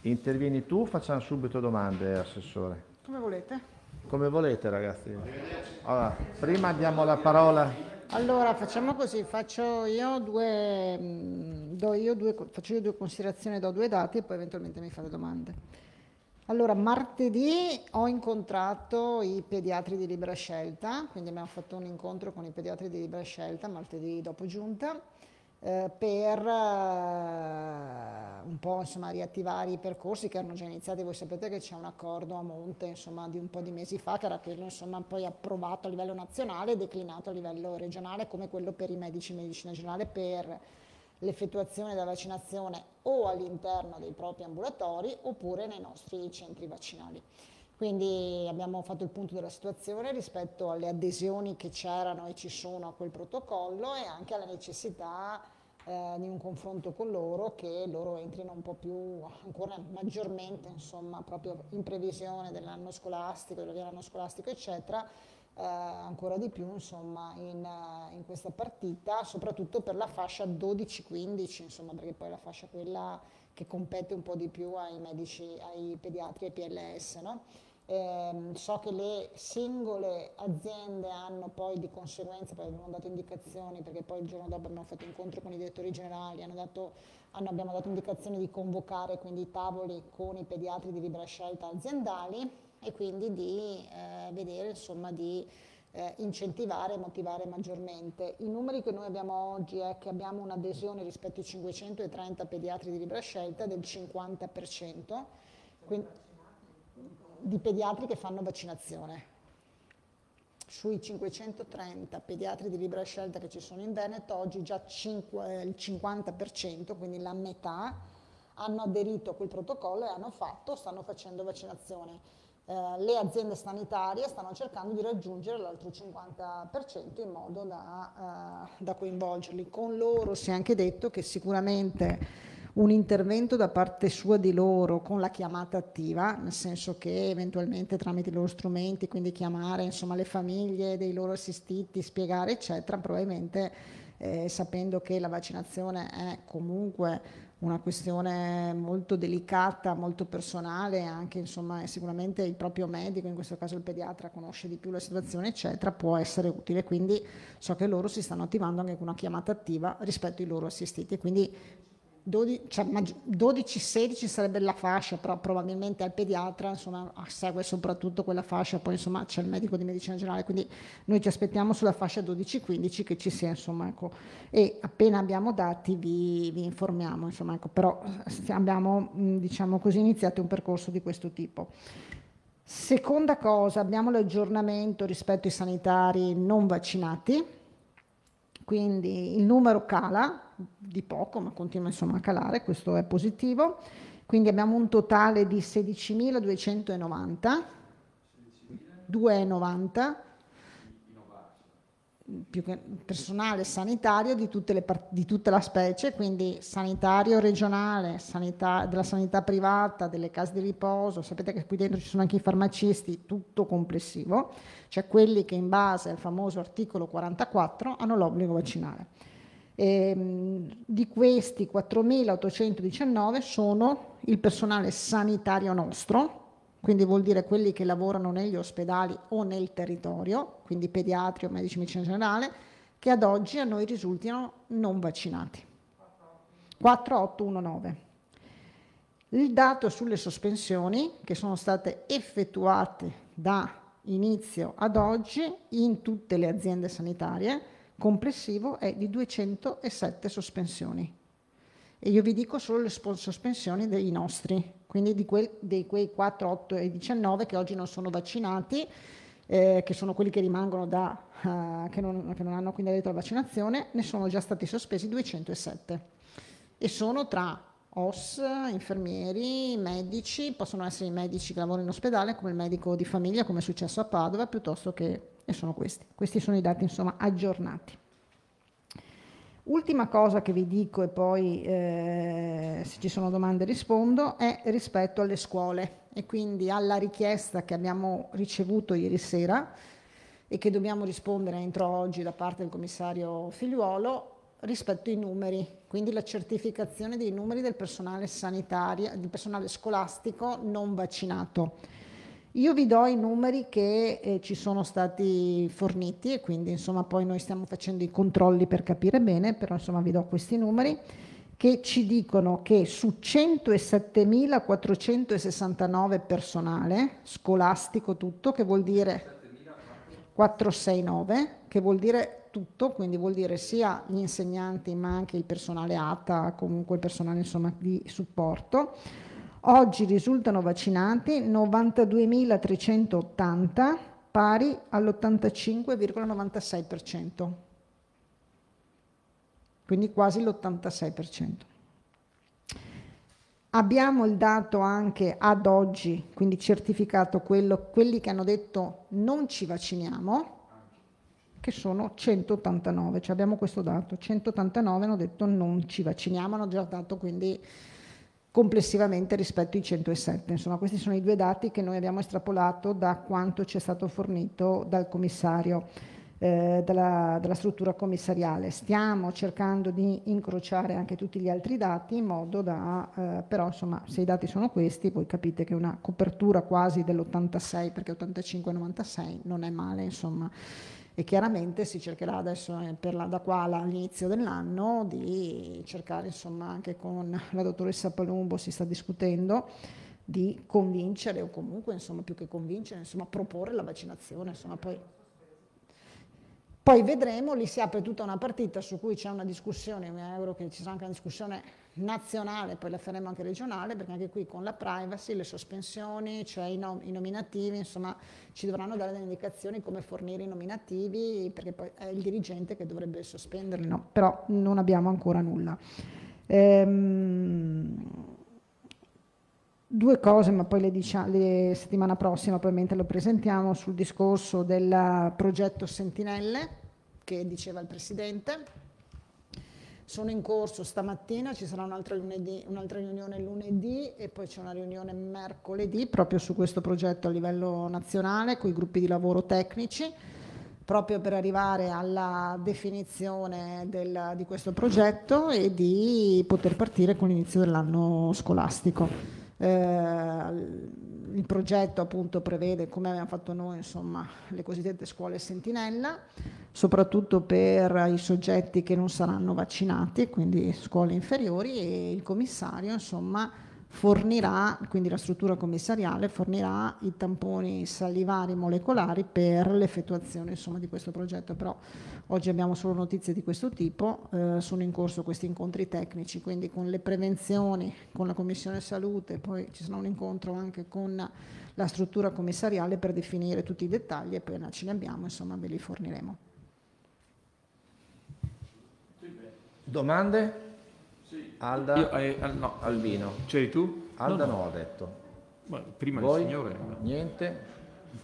Intervieni tu, facciamo subito domande, assessore. Come volete. Come volete, ragazzi. Allora, prima diamo la parola. Allora, facciamo così, faccio io due, mm, io due, faccio io due considerazioni, do due dati e poi eventualmente mi fate domande. Allora, martedì ho incontrato i pediatri di libera scelta, quindi abbiamo fatto un incontro con i pediatri di libera scelta martedì dopo giunta eh, per eh, un po' insomma, riattivare i percorsi che erano già iniziati. Voi sapete che c'è un accordo a monte insomma, di un po' di mesi fa, che era quello insomma, poi approvato a livello nazionale e declinato a livello regionale come quello per i medici in medicina generale per l'effettuazione della vaccinazione o all'interno dei propri ambulatori oppure nei nostri centri vaccinali. Quindi abbiamo fatto il punto della situazione rispetto alle adesioni che c'erano e ci sono a quel protocollo e anche alla necessità eh, di un confronto con loro che loro entrino un po' più, ancora maggiormente, insomma, proprio in previsione dell'anno scolastico, dell'anno scolastico, eccetera, eh, ancora di più insomma, in, eh, in, questa partita, soprattutto per la fascia 12-15, insomma, perché poi è la fascia quella che compete un po' di più ai medici, ai pediatri e PLS. No? Eh, so che le singole aziende hanno poi di conseguenza, poi abbiamo dato indicazioni, perché poi il giorno dopo abbiamo fatto incontro con i direttori generali, hanno dato, hanno, abbiamo dato indicazioni di convocare quindi i tavoli con i pediatri di libera scelta aziendali e quindi di eh, vedere insomma di eh, incentivare e motivare maggiormente. I numeri che noi abbiamo oggi è che abbiamo un'adesione rispetto ai 530 pediatri di libera scelta del 50%, quindi, di pediatri che fanno vaccinazione. Sui 530 pediatri di libera scelta che ci sono in Veneto, oggi già 5, eh, il 50%, quindi la metà, hanno aderito a quel protocollo e hanno fatto, stanno facendo vaccinazione eh, le aziende sanitarie stanno cercando di raggiungere l'altro 50% in modo da, eh, da coinvolgerli. Con loro si è anche detto che sicuramente un intervento da parte sua di loro con la chiamata attiva, nel senso che eventualmente tramite i loro strumenti, quindi chiamare insomma, le famiglie dei loro assistiti, spiegare eccetera, probabilmente eh, sapendo che la vaccinazione è comunque una questione molto delicata, molto personale, anche insomma sicuramente il proprio medico, in questo caso il pediatra, conosce di più la situazione, eccetera, può essere utile. Quindi so che loro si stanno attivando anche con una chiamata attiva rispetto ai loro assistiti. Quindi 12, cioè, 12-16 sarebbe la fascia, però probabilmente al pediatra insomma, ah, segue soprattutto quella fascia, poi insomma, c'è il medico di medicina generale, quindi noi ci aspettiamo sulla fascia 12-15 che ci sia, insomma, ecco, e appena abbiamo dati vi, vi informiamo, insomma, ecco, però eh, abbiamo mm, diciamo così, iniziato un percorso di questo tipo. Seconda cosa, abbiamo l'aggiornamento rispetto ai sanitari non vaccinati, quindi il numero cala di poco, ma continua insomma a calare, questo è positivo. Quindi abbiamo un totale di 16.290, 2,90 più che personale sanitario di, part- di, tutta la specie, quindi sanitario regionale, sanità, della sanità privata, delle case di riposo, sapete che qui dentro ci sono anche i farmacisti, tutto complessivo, cioè quelli che in base al famoso articolo 44 hanno l'obbligo vaccinale. Ehm, di questi 4.819 sono il personale sanitario nostro, quindi vuol dire quelli che lavorano negli ospedali o nel territorio, quindi pediatri o medici medicina generale, che ad oggi a noi risultano non vaccinati. 4819. Il dato sulle sospensioni che sono state effettuate da inizio ad oggi in tutte le aziende sanitarie complessivo è di 207 sospensioni. E io vi dico solo le sospensioni dei nostri, quindi di, quel, di quei 4, 8 e 19 che oggi non sono vaccinati, eh, che sono quelli che rimangono da, uh, che, non, che non hanno quindi diritto alla vaccinazione, ne sono già stati sospesi 207. E sono tra OS, infermieri, medici, possono essere i medici che lavorano in ospedale, come il medico di famiglia, come è successo a Padova, piuttosto che e sono questi. Questi sono i dati insomma aggiornati. Ultima cosa che vi dico e poi eh, se ci sono domande rispondo è rispetto alle scuole e quindi alla richiesta che abbiamo ricevuto ieri sera e che dobbiamo rispondere entro oggi da parte del commissario Figliuolo rispetto ai numeri, quindi la certificazione dei numeri del personale sanitario, del personale scolastico non vaccinato. Io vi do i numeri che eh, ci sono stati forniti e quindi insomma poi noi stiamo facendo i controlli per capire bene, però insomma vi do questi numeri che ci dicono che su 107.469 personale scolastico tutto, che vuol dire 469, che vuol dire tutto, quindi vuol dire sia gli insegnanti ma anche il personale ATA, comunque il personale insomma, di supporto. Oggi risultano vaccinati 92.380, pari all'85,96%, quindi quasi l'86%. Abbiamo il dato anche ad oggi, quindi certificato quello, quelli che hanno detto non ci vacciniamo, che sono 189, cioè abbiamo questo dato, 189 hanno detto non ci vacciniamo, hanno già dato quindi complessivamente rispetto ai 107. Insomma, questi sono i due dati che noi abbiamo estrapolato da quanto ci è stato fornito dal commissario, eh, dalla, struttura commissariale. Stiamo cercando di incrociare anche tutti gli altri dati in modo da, eh, però insomma, se i dati sono questi, voi capite che una copertura quasi dell'86, perché 85-96 non è male, insomma e chiaramente si cercherà adesso eh, la, da qua all'inizio dell'anno di cercare insomma anche con la dottoressa Palumbo si sta discutendo di convincere o comunque insomma più che convincere insomma proporre la vaccinazione insomma poi poi vedremo, lì si apre tutta una partita su cui c'è una discussione, mi auguro che ci sarà anche una discussione nazionale, poi la faremo anche regionale, perché anche qui con la privacy, le sospensioni, cioè i, nom i nominativi, insomma ci dovranno dare delle indicazioni come fornire i nominativi, perché poi è il dirigente che dovrebbe sospenderli, no? però non abbiamo ancora nulla. Ehm, due cose, ma poi le, diciamo, le settimana prossima, poi lo presentiamo, sul discorso del progetto Sentinelle, che diceva il Presidente sono in corso stamattina, ci sarà un'altra, lunedì, un'altra riunione lunedì e poi c'è una riunione mercoledì proprio su questo progetto a livello nazionale con i gruppi di lavoro tecnici proprio per arrivare alla definizione del, di questo progetto e di poter partire con l'inizio dell'anno scolastico. Eh, il progetto appunto prevede, come abbiamo fatto noi, insomma, le cosiddette scuole sentinella, soprattutto per i soggetti che non saranno vaccinati, quindi scuole inferiori e il commissario insomma, fornirà, quindi la struttura commissariale fornirà i tamponi salivari molecolari per l'effettuazione insomma, di questo progetto, però oggi abbiamo solo notizie di questo tipo, eh, sono in corso questi incontri tecnici, quindi con le prevenzioni, con la Commissione Salute, poi ci sarà un incontro anche con la struttura commissariale per definire tutti i dettagli e appena ce li abbiamo insomma ve li forniremo. Domande? Alda, Io, eh, al, no. Albino. C'eri tu? Alda no, no. no ha detto. Ma prima Voi? il signore. Niente?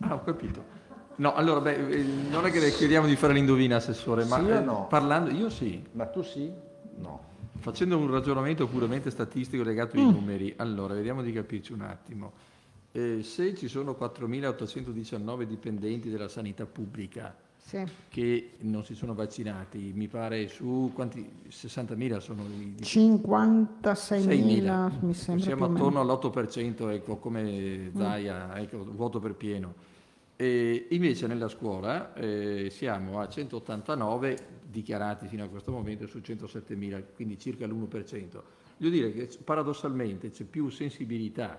Ah, ho capito. No, allora, beh, eh, non è che le chiediamo di fare l'indovina, Assessore, ma sì eh, no? parlando, io sì. Ma tu sì? No. Facendo un ragionamento puramente statistico legato ai mm. numeri, allora, vediamo di capirci un attimo. Eh, se ci sono 4.819 dipendenti della sanità pubblica, sì. che non si sono vaccinati, mi pare su quanti 60.000 sono i 56.000, mi ecco, sembra. Siamo attorno all'8%, ecco, come mm. Zaia, ecco, vuoto per pieno. E invece nella scuola eh, siamo a 189 dichiarati fino a questo momento su 107.000, quindi circa l'1%. Voglio dire che paradossalmente c'è più sensibilità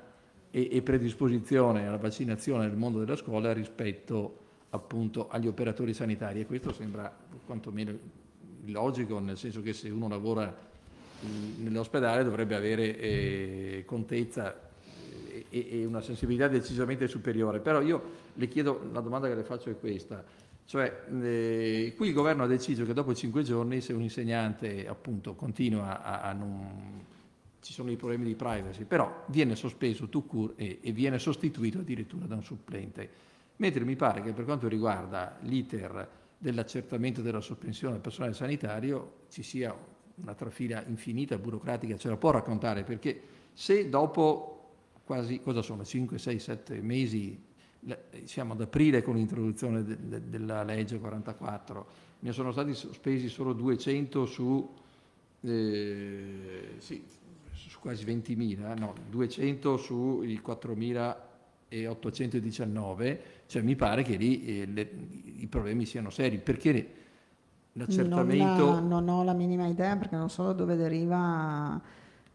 e, predisposizione alla vaccinazione nel mondo della scuola rispetto appunto agli operatori sanitari e questo sembra quantomeno logico, nel senso che se uno lavora nell'ospedale dovrebbe avere eh, contezza eh, e, e, una sensibilità decisamente superiore. Però io le chiedo, la domanda che le faccio è questa, cioè eh, qui il governo ha deciso che dopo cinque giorni se un insegnante appunto continua a, a non... ci sono i problemi di privacy, però viene sospeso tout court e, e viene sostituito addirittura da un supplente mentre mi pare che per quanto riguarda l'iter dell'accertamento della sospensione del personale sanitario ci sia una trafila infinita burocratica, ce la può raccontare perché se dopo quasi, cosa sono, 5, 6, 7 mesi, siamo ad aprile con l'introduzione de, de, della legge 44, ne sono stati spesi solo 200 su, eh, sì, su quasi 20.000, no, 200 sui 4.000 e 819, cioè mi pare che lì eh, le, i problemi siano seri, perché l'accertamento... Non, la, non, ho la minima idea perché non so da dove deriva eh,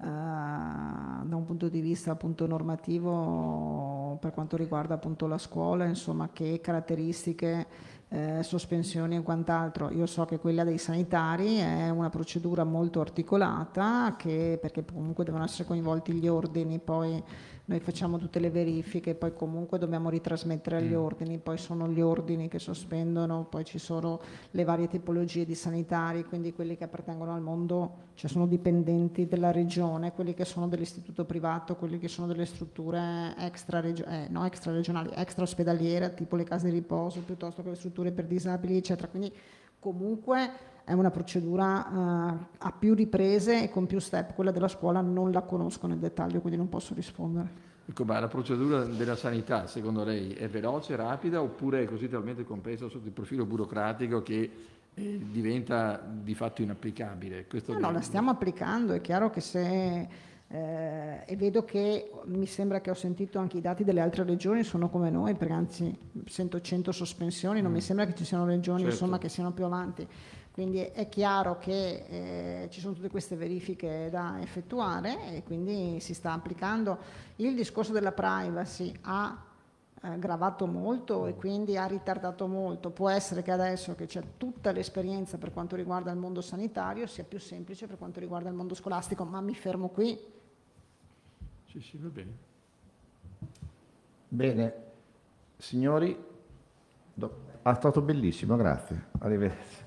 da un punto di vista appunto normativo per quanto riguarda appunto la scuola, insomma che caratteristiche... Eh, sospensioni e quant'altro. Io so che quella dei sanitari è una procedura molto articolata che, perché comunque devono essere coinvolti gli ordini poi noi facciamo tutte le verifiche, poi comunque dobbiamo ritrasmettere agli mm. ordini, poi sono gli ordini che sospendono, poi ci sono le varie tipologie di sanitari, quindi quelli che appartengono al mondo, cioè sono dipendenti della regione, quelli che sono dell'istituto privato, quelli che sono delle strutture extra, regio- eh, no, extra regionali, extra ospedaliere, tipo le case di riposo, piuttosto che le strutture per disabili, eccetera. Quindi comunque è una procedura eh, a più riprese e con più step, quella della scuola non la conosco nel dettaglio, quindi non posso rispondere. Ecco, ma la procedura della sanità, secondo lei, è veloce, rapida oppure è così talmente complessa sotto il profilo burocratico che eh, diventa di fatto inapplicabile? Questo no, no, la stiamo applicando, è chiaro che se... Eh, e vedo che mi sembra che ho sentito anche i dati delle altre regioni sono come noi, perché anzi sento 100 sospensioni, non mm. mi sembra che ci siano regioni certo. insomma, che siano più avanti. Quindi è chiaro che eh, ci sono tutte queste verifiche da effettuare e quindi si sta applicando il discorso della privacy ha eh, gravato molto e quindi ha ritardato molto. Può essere che adesso che c'è tutta l'esperienza per quanto riguarda il mondo sanitario sia più semplice per quanto riguarda il mondo scolastico, ma mi fermo qui. Sì, sì, va bene. Bene, signori, è stato bellissimo, grazie. Arrivederci.